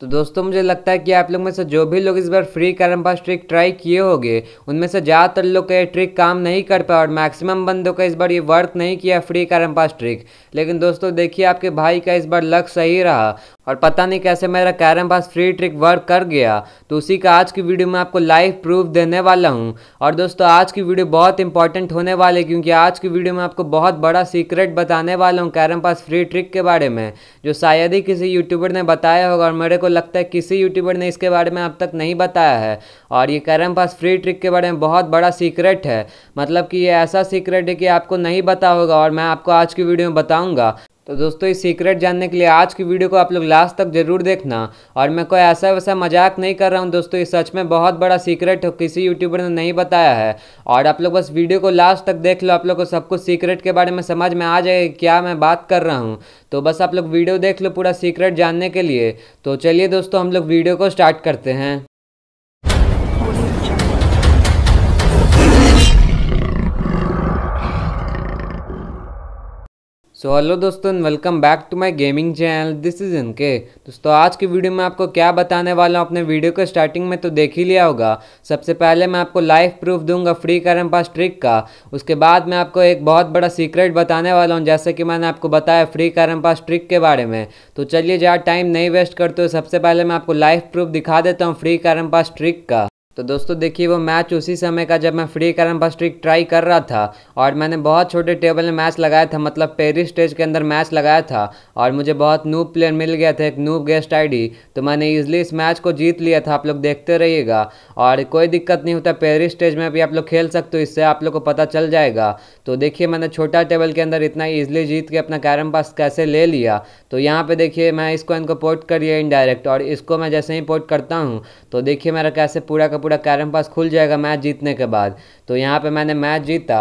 तो दोस्तों मुझे लगता है कि आप लोग में से जो भी लोग इस बार free carrom pass trick try किए होंगे उनमें से ज़्यादातर लोग का ये ट्रिक काम नहीं कर पाए और मैक्सिमम बंदों का इस बार ये वर्क नहीं किया फ्री कैरम पास ट्रिक लेकिन दोस्तों देखिए आपके भाई का इस बार लक सही रहा और पता नहीं कैसे मेरा carrom pass free trick work कर गया तो उसी का आज की वीडियो में आपको लाइव प्रूफ देने वाला हूँ और दोस्तों आज की वीडियो बहुत इंपॉर्टेंट होने वाली है क्योंकि आज की वीडियो में आपको बहुत बड़ा सीक्रेट बताने वाला हूँ कैरम पास फ्री ट्रिक के बारे में जो शायद ही किसी यूट्यूबर ने बताया होगा और मेरे को लगता है किसी यूट्यूबर ने इसके बारे में अब तक नहीं बताया है और ये कैरम पास फ्री ट्रिक के बारे में बहुत बड़ा सीक्रेट है मतलब कि ये ऐसा सीक्रेट है कि आपको नहीं बता होगा और मैं आपको आज की वीडियो में बताऊँगा तो दोस्तों ये सीक्रेट जानने के लिए आज की वीडियो को आप लोग लास्ट तक जरूर देखना और मैं कोई ऐसा वैसा मजाक नहीं कर रहा हूँ दोस्तों ये सच में बहुत बड़ा सीक्रेट किसी यूट्यूबर ने नहीं बताया है और आप लोग बस वीडियो को लास्ट तक देख लो आप लोग को सब कुछ सीक्रेट के बारे में समझ में आ जाएगा क्या मैं बात कर रहा हूँ तो बस आप लोग वीडियो देख लो पूरा सीक्रेट जानने के लिए तो चलिए दोस्तों हम लोग वीडियो को स्टार्ट करते हैं सो हेलो दोस्तों welcome back to my gaming channel this is इनके दोस्तों आज की वीडियो में आपको क्या बताने वाला हूँ अपने वीडियो को स्टार्टिंग में तो देख ही लिया होगा सबसे पहले मैं आपको लाइफ प्रूफ दूंगा फ्री करम पास ट्रिक का उसके बाद मैं आपको एक बहुत बड़ा सीक्रेट बताने वाला हूँ जैसे कि मैंने आपको बताया फ्री करम पास ट्रिक के बारे में तो चलिए जहाँ टाइम नहीं वेस्ट करते हो सबसे पहले मैं आपको लाइफ प्रूफ दिखा देता हूँ फ्री करम पास ट्रिक का तो दोस्तों देखिए वो मैच उसी समय का जब मैं free carrom pass trick try कर रहा था और मैंने बहुत छोटे टेबल में मैच लगाया था मतलब पेरिस स्टेज के अंदर मैच लगाया था और मुझे बहुत नूब प्लेयर मिल गया था एक नूब गेस्ट आईडी तो मैंने ईजिली इस मैच को जीत लिया था आप लोग देखते रहिएगा और कोई दिक्कत नहीं होता पेरिस स्टेज में भी आप लोग खेल सकते हो इससे आप लोग को पता चल जाएगा तो देखिए मैंने छोटा टेबल के अंदर इतना ईजिली जीत के अपना कैरम पास कैसे ले लिया तो यहाँ पर देखिए मैं इसको इनको पोर्ट करिए इनडायरेक्ट और इसको मैं जैसे ही पोर्ट करता हूँ तो देखिए मेरा कैसे पूरा का पूरा पूरा कैरम पास खुल जाएगा मैच जीतने के बाद तो यहाँ पे मैंने मैच जीता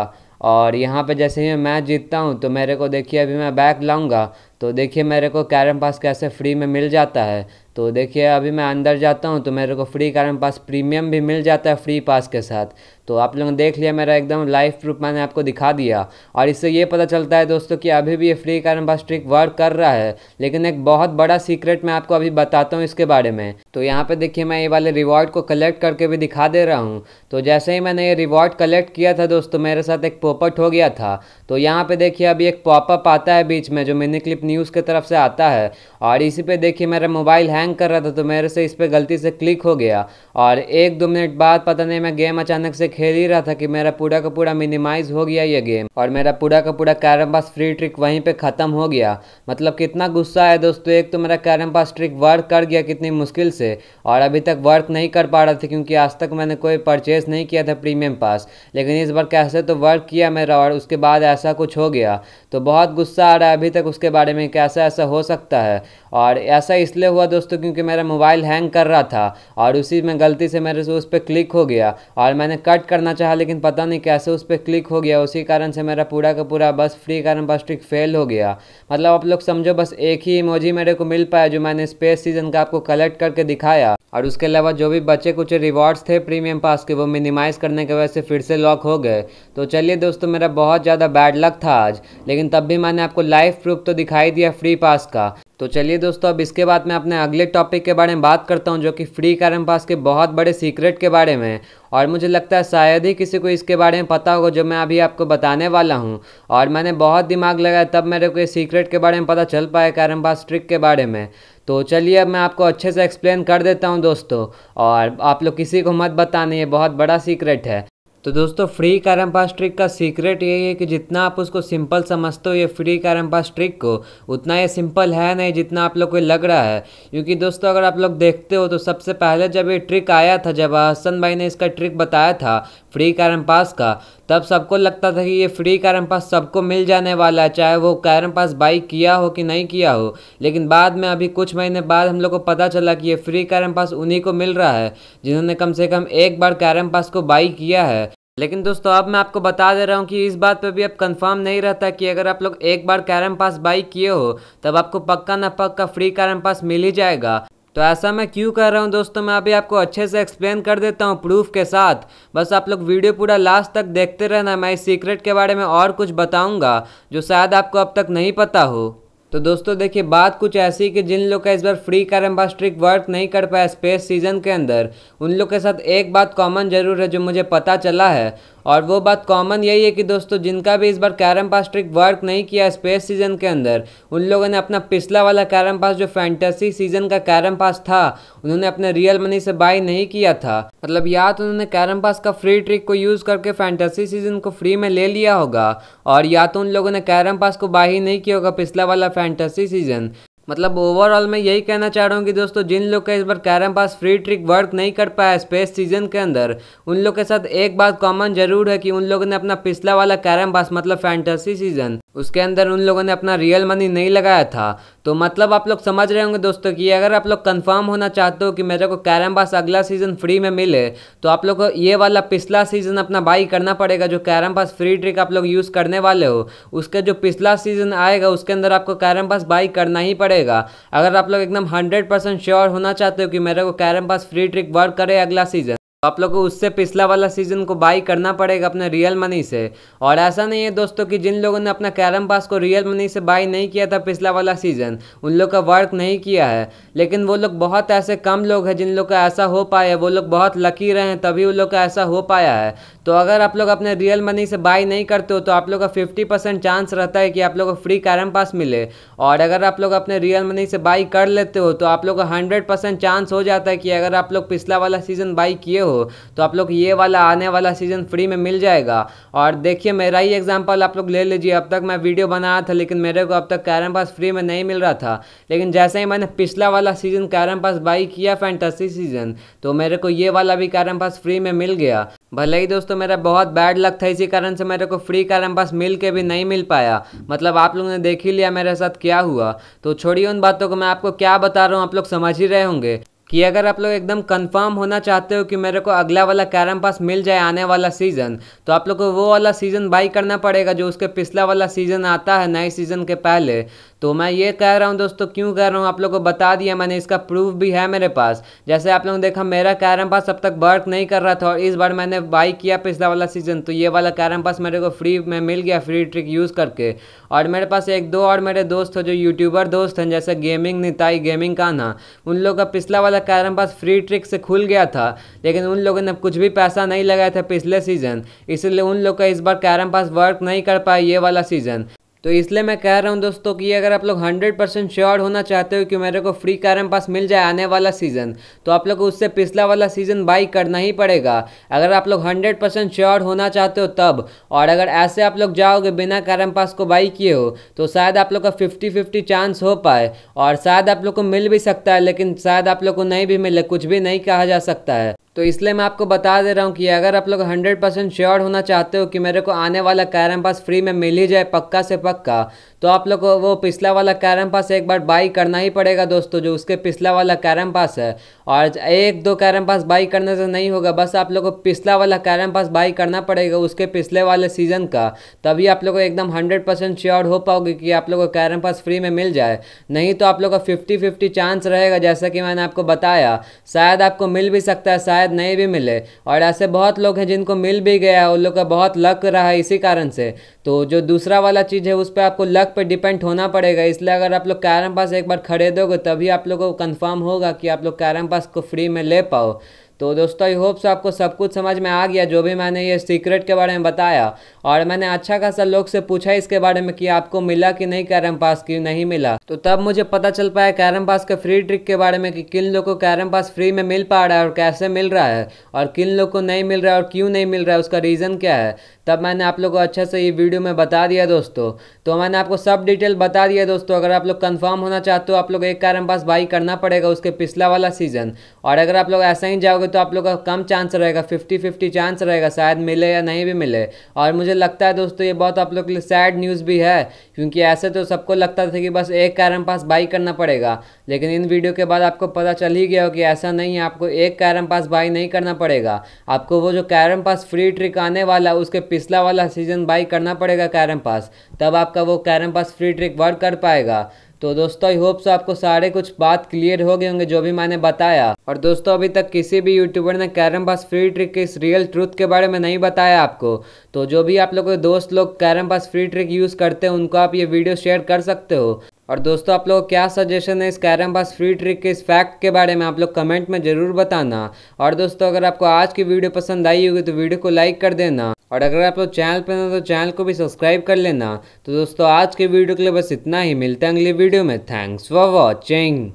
और यहाँ पे जैसे ही मैं मैच जीतता हूँ तो मेरे को देखिए अभी मैं बैक लाऊंगा तो देखिए मेरे को कैरम पास कैसे फ्री में मिल जाता है तो देखिए अभी मैं अंदर जाता हूँ तो मेरे को फ्री कैरम पास प्रीमियम भी मिल जाता है फ्री पास के साथ तो आप लोगों ने देख लिया मेरा एकदम लाइव प्रूफ मैंने आपको दिखा दिया और इससे ये पता चलता है दोस्तों कि अभी भी ये फ्री कारण बस ट्रिक वर्क कर रहा है लेकिन एक बहुत बड़ा सीक्रेट मैं आपको अभी बताता हूँ इसके बारे में तो यहाँ पे देखिए मैं ये वाले रिवॉर्ड को कलेक्ट करके भी दिखा दे रहा हूँ तो जैसे ही मैंने ये रिवॉर्ड कलेक्ट किया था दोस्तों मेरे साथ एक पोपट हो गया था तो यहाँ पर देखिए अभी एक पॉपअप आता है बीच में जो मिनी क्लिप न्यूज़ की तरफ से आता है और इसी पर देखिए मेरा मोबाइल हैंग कर रहा था तो मेरे से इस पर गलती से क्लिक हो गया और एक दो मिनट बाद पता नहीं मैं गेम अचानक से खेल ही रहा था कि मेरा पूरा का पूरा मिनिमाइज हो गया ये गेम और मेरा पूरा का पूरा कैरम पास फ्री ट्रिक वहीं पे ख़त्म हो गया मतलब कितना गुस्सा है दोस्तों एक तो मेरा कैरम पास ट्रिक वर्क कर गया कितनी मुश्किल से और अभी तक वर्क नहीं कर पा रहा था क्योंकि आज तक मैंने कोई परचेज़ नहीं किया था प्रीमियम पास लेकिन इस बार कैसे तो वर्क किया मेरा और उसके बाद ऐसा कुछ हो गया तो बहुत गुस्सा आ रहा है अभी तक उसके बारे में कैसा ऐसा हो सकता है और ऐसा इसलिए हुआ दोस्तों क्योंकि मेरा मोबाइल हैंग कर रहा था और उसी में गलती से मेरे से उस पर क्लिक हो गया और मैंने कट करना चाहा लेकिन पता नहीं कैसे उस पर क्लिक हो गया उसी कारण से मेरा पूरा का पूरा बस फ्री कारण बस ट्रिक फेल हो गया मतलब आप लोग समझो बस एक ही इमोजी मेरे को मिल पाया जो मैंने स्पेस सीजन का आपको कलेक्ट करके दिखाया और उसके अलावा जो भी बचे कुछ रिवॉर्ड्स थे प्रीमियम पास के वो मिनिमाइज़ करने की वजह से फिर से लॉक हो गए तो चलिए दोस्तों मेरा बहुत ज़्यादा बैड लक था आज लेकिन तब भी मैंने आपको लाइव प्रूफ तो दिखाई दिया फ्री पास का तो चलिए दोस्तों अब इसके बाद मैं अपने अगले टॉपिक के बारे में बात करता हूँ जो कि फ्री कैरम पास के बहुत बड़े सीक्रेट के बारे में और मुझे लगता है शायद ही किसी को इसके बारे में पता होगा जो मैं अभी आपको बताने वाला हूँ और मैंने बहुत दिमाग लगाया तब मेरे को ये सीक्रेट के बारे में पता चल पाया कैरम पास ट्रिक के बारे में तो चलिए अब मैं आपको अच्छे से एक्सप्लेन कर देता हूँ दोस्तों और आप लोग किसी को मत बताने ये बहुत बड़ा सीक्रेट है तो दोस्तों फ्री कैरम पास ट्रिक का सीक्रेट यही है कि जितना आप उसको सिंपल समझते हो ये फ्री कैरम पास ट्रिक को उतना ये सिंपल है नहीं जितना आप लोग को लग रहा है क्योंकि दोस्तों अगर आप लोग देखते हो तो सबसे पहले जब ये ट्रिक आया था जब हसन भाई ने इसका ट्रिक बताया था फ्री कैरम पास का तब सबको लगता था कि ये फ्री कैरम पास सबको मिल जाने वाला है चाहे वो कैरम पास बाई किया हो कि नहीं किया हो लेकिन बाद में अभी कुछ महीने बाद हम लोग को पता चला कि ये फ्री कैरम पास उन्हीं को मिल रहा है जिन्होंने कम से कम एक बार कैरम पास को बाई किया है लेकिन दोस्तों अब मैं आपको बता दे रहा हूँ कि इस बात पे भी अब कंफर्म नहीं रहता कि अगर आप लोग एक बार कैरम पास बाई किए हो तब आपको पक्का ना पक्का फ्री कैरम पास मिल ही जाएगा तो ऐसा मैं क्यों कर रहा हूँ दोस्तों मैं अभी आपको अच्छे से एक्सप्लेन कर देता हूँ प्रूफ के साथ बस आप लोग वीडियो पूरा लास्ट तक देखते रहना मैं इस सीक्रेट के बारे में और कुछ बताऊँगा जो शायद आपको अब तक नहीं पता हो तो दोस्तों देखिए बात कुछ ऐसी कि जिन लोग का इस बार फ्री का एम्बास्ट्रिक वर्क नहीं कर पाया स्पेस सीजन के अंदर उन लोग के साथ एक बात कॉमन जरूर है जो मुझे पता चला है और वो बात कॉमन यही है कि दोस्तों जिनका भी इस बार कैरम पास ट्रिक वर्क नहीं किया स्पेस सीजन के अंदर उन लोगों ने अपना पिछला वाला कैरम पास जो फैंटेसी सीजन का कैरम पास था उन्होंने अपने रियल मनी से बाई नहीं किया था मतलब या तो उन्होंने कैरम पास का फ्री ट्रिक को यूज़ करके फैंटेसी सीजन को फ्री में ले लिया होगा और या तो उन लोगों ने कैरम पास को बाई नहीं किया होगा पिछला वाला फैंटेसी सीजन मतलब ओवरऑल मैं यही कहना चाह रहा हूँ कि दोस्तों जिन लोग का इस बार carrom pass free trick work नहीं कर पाया स्पेस सीजन के अंदर उन लोग के साथ एक बात कॉमन जरूर है कि उन लोगों ने अपना पिछला वाला कैरम पास मतलब फैंटेसी सीजन उसके अंदर उन लोगों ने अपना रियल मनी नहीं लगाया था तो मतलब आप लोग समझ रहे होंगे दोस्तों कि अगर आप लोग कंफर्म होना चाहते हो कि मेरे को कैरम बास अगला सीज़न फ्री में मिले तो आप लोग को ये वाला पिछला सीज़न अपना बाई करना पड़ेगा जो कैरम पास फ्री ट्रिक आप लोग यूज़ करने वाले हो उसका जो पिछला सीज़न आएगा उसके अंदर आपको कैरम पास बाई करना ही पड़ेगा अगर आप लोग एकदम हंड्रेड परसेंट श्योर होना चाहते हो कि मेरे को carrom pass free trick work करे अगला सीज़न आप लोग को उससे पिछला वाला सीजन को बाई करना पड़ेगा अपने रियल मनी से और ऐसा नहीं है दोस्तों कि जिन लोगों ने अपना कैरम पास को रियल मनी से बाई नहीं किया था पिछला वाला सीजन उन लोग का वर्क नहीं किया है लेकिन वो लोग बहुत ऐसे कम लोग हैं जिन लोग का ऐसा हो पाया है वो लोग बहुत लकी रहे हैं तभी उन लोग का ऐसा हो पाया है तो अगर आप लोग अपने रियल मनी से बाई नहीं करते हो तो आप लोग का फिफ्टी परसेंट चांस रहता है कि आप लोग को फ्री कैरम पास मिले और अगर आप लोग अपने रियल मनी से बाई कर लेते हो तो आप लोग का हंड्रेड परसेंट चांस हो जाता है कि अगर आप लोग पिछला वाला सीजन बाई किए हो तो आप लोग ये वाला आने वाला सीज़न फ्री में मिल जाएगा और देखिए मेरा ही एग्जाम्पल आप लोग ले लीजिए अब तक मैं वीडियो बनाया था लेकिन मेरे को अब तक कैरम पास फ्री में नहीं मिल रहा था लेकिन जैसे ही मैंने पिछला वाला सीज़न कैरम पास बाई किया फैंटेसी सीज़न तो मेरे को ये वाला भी कैरम पास फ्री में मिल गया भले ही दोस्तों मेरा बहुत बैड लक था इसी कारण से मेरे को फ्री कैरम पास मिल के भी नहीं मिल पाया मतलब आप लोगों ने देख ही लिया मेरे साथ क्या हुआ तो छोड़िए उन बातों को मैं आपको क्या बता रहा हूँ आप लोग समझ ही रहे होंगे कि अगर आप लोग एकदम कंफर्म होना चाहते हो कि मेरे को अगला वाला कैरम पास मिल जाए आने वाला सीज़न तो आप लोग को वो वाला सीज़न बाई करना पड़ेगा जो उसके पिछला वाला सीज़न आता है नए सीज़न के पहले तो मैं ये कह रहा हूँ दोस्तों क्यों कह रहा हूँ आप लोग को बता दिया मैंने इसका प्रूफ भी है मेरे पास जैसे आप लोग देखा मेरा कैरम पास अब तक वर्क नहीं कर रहा था और इस बार मैंने बाई किया पिछला वाला सीज़न तो ये वाला कैरम पास मेरे को फ्री में मिल गया फ्री ट्रिक यूज़ करके और मेरे पास एक दो और मेरे दोस्त हो जो यूट्यूबर दोस्त हैं जैसे गेमिंग निताई गेमिंग ना उन लोग का पिछला वाला वाला कैरम पास फ्री ट्रिक से खुल गया था लेकिन उन लोगों ने कुछ भी पैसा नहीं लगाया था पिछले सीजन इसलिए उन लोग का इस बार कैरम पास वर्क नहीं कर पाया ये वाला सीजन तो इसलिए मैं कह रहा हूँ दोस्तों कि अगर आप लोग 100 परसेंट श्योर होना चाहते हो कि मेरे को फ्री कैरम पास मिल जाए आने वाला सीज़न तो आप लोग को उससे पिछला वाला सीज़न बाई करना ही पड़ेगा अगर आप लोग 100 परसेंट श्योर होना चाहते हो तब और अगर ऐसे आप लोग जाओगे बिना कैरम पास को बाई किए हो तो शायद आप लोग का फिफ्टी फिफ्टी चांस हो पाए और शायद आप लोग को मिल भी सकता है लेकिन शायद आप लोग को नहीं भी मिले कुछ भी नहीं कहा जा सकता है तो इसलिए मैं आपको बता दे रहा हूँ कि अगर आप लोग हंड्रेड परसेंट श्योर होना चाहते हो कि मेरे को आने वाला कैरम पास फ्री में मिल ही जाए पक्का से पक्का तो आप लोग को वो पिछला वाला कैरम पास एक बार बाई करना ही पड़ेगा दोस्तों जो उसके पिछला वाला कैरम पास है और एक दो कैरम पास बाई करने से नहीं होगा बस आप लोग को पिछला वाला कैरम पास बाई करना पड़ेगा उसके पिछले वाले सीज़न का तभी आप लोग को एकदम हंड्रेड परसेंट श्योर हो पाओगे कि आप लोग को कैरम पास फ्री में मिल जाए नहीं तो आप लोग का फिफ्टी फिफ्टी चांस रहेगा जैसा कि मैंने आपको बताया शायद आपको मिल भी सकता है शायद शायद नहीं भी मिले और ऐसे बहुत लोग हैं जिनको मिल भी गया है उन लोग का बहुत लक रहा है इसी कारण से तो जो दूसरा वाला चीज़ है उस पर आपको लक पर डिपेंड होना पड़ेगा इसलिए अगर आप लोग कैरम पास एक बार खरीदोगे तभी आप लोग को कन्फर्म होगा कि आप लोग कैरम पास को फ्री में ले पाओ तो दोस्तों आई होप्स आपको सब कुछ समझ में आ गया जो भी मैंने ये सीक्रेट के बारे में बताया और मैंने अच्छा खासा लोग से पूछा इसके बारे में कि आपको मिला कि नहीं कैरम पास की नहीं मिला तो तब मुझे पता चल पाया कैरम पास के फ्री ट्रिक के बारे में कि किन लोग को कैरम पास फ्री में मिल पा रहा है और कैसे मिल रहा है और किन लोग को नहीं मिल रहा है और क्यों नहीं मिल रहा है उसका रीज़न क्या है तब मैंने आप लोग को अच्छे से ये वीडियो में बता दिया दोस्तों तो मैंने आपको सब डिटेल बता दिया दोस्तों अगर आप लोग कन्फर्म होना चाहते हो आप लोग एक कैरम पास बाई करना पड़ेगा उसके पिछला वाला सीज़न और अगर आप लोग ऐसा ही जाओगे करोगे तो आप लोग का कम चांस रहेगा फिफ्टी फिफ्टी चांस रहेगा शायद मिले या नहीं भी मिले और मुझे लगता है दोस्तों ये बहुत आप लोग के लिए सैड न्यूज़ भी है क्योंकि ऐसे तो सबको लगता था कि बस एक कैरम पास बाई करना पड़ेगा लेकिन इन वीडियो के बाद आपको पता चल ही गया हो कि ऐसा नहीं है आपको एक कैरम पास बाई नहीं करना पड़ेगा आपको वो जो कैरम पास फ्री ट्रिक आने वाला उसके पिछला वाला सीजन बाई करना पड़ेगा कैरम पास तब आपका वो carrom pass free trick work कर पाएगा तो दोस्तों आई होप सो आपको सारे कुछ बात क्लियर हो गए होंगे जो भी मैंने बताया और दोस्तों अभी तक किसी भी यूट्यूबर ने कैरम पास फ्री ट्रिक के इस रियल ट्रूथ के बारे में नहीं बताया आपको तो जो भी आप लोग के दोस्त लोग carrom pass free trick use करते हैं उनको आप ये वीडियो शेयर कर सकते हो और दोस्तों आप लोगों क्या सजेशन है इस कैरम पास फ्री ट्रिक के इस फैक्ट के बारे में आप लोग कमेंट में ज़रूर बताना और दोस्तों अगर आपको आज की वीडियो पसंद आई होगी तो वीडियो को लाइक कर देना और अगर आप लोग चैनल पर ना तो चैनल को भी सब्सक्राइब कर लेना तो दोस्तों आज के वीडियो के लिए बस इतना ही मिलता है अगली वीडियो में थैंक्स फॉर वॉचिंग